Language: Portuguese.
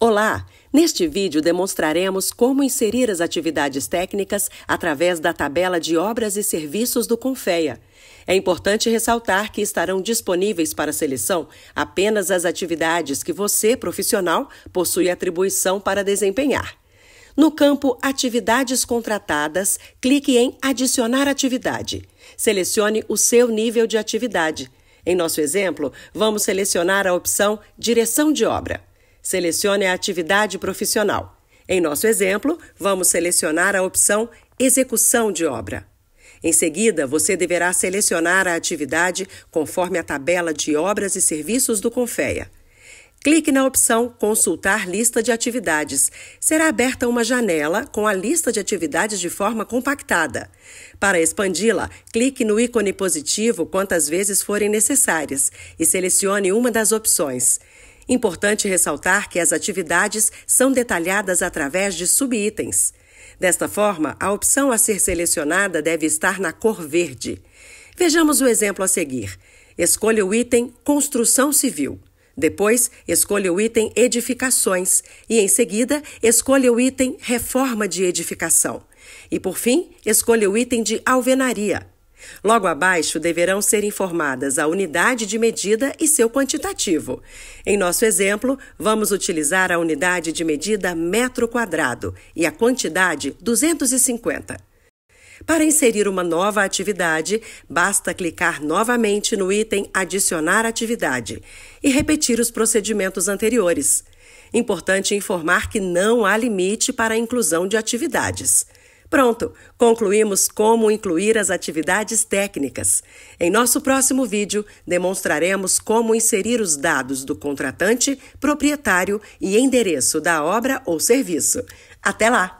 Olá! Neste vídeo demonstraremos como inserir as atividades técnicas através da tabela de obras e serviços do Confeia. É importante ressaltar que estarão disponíveis para seleção apenas as atividades que você, profissional, possui atribuição para desempenhar. No campo Atividades contratadas, clique em Adicionar atividade. Selecione o seu nível de atividade. Em nosso exemplo, vamos selecionar a opção Direção de obra. Selecione a atividade profissional. Em nosso exemplo, vamos selecionar a opção Execução de obra. Em seguida, você deverá selecionar a atividade conforme a tabela de obras e serviços do Confeia. Clique na opção Consultar lista de atividades. Será aberta uma janela com a lista de atividades de forma compactada. Para expandi-la, clique no ícone positivo quantas vezes forem necessárias e selecione uma das opções. Importante ressaltar que as atividades são detalhadas através de subitens. Desta forma, a opção a ser selecionada deve estar na cor verde. Vejamos o exemplo a seguir. Escolha o item Construção Civil. Depois, escolha o item Edificações e, em seguida, escolha o item Reforma de Edificação. E, por fim, escolha o item de Alvenaria. Logo abaixo deverão ser informadas a unidade de medida e seu quantitativo. Em nosso exemplo, vamos utilizar a unidade de medida metro quadrado e a quantidade 250. Para inserir uma nova atividade, basta clicar novamente no item Adicionar atividade e repetir os procedimentos anteriores. Importante informar que não há limite para a inclusão de atividades. Pronto, concluímos como incluir as atividades técnicas. Em nosso próximo vídeo, demonstraremos como inserir os dados do contratante, proprietário e endereço da obra ou serviço. Até lá!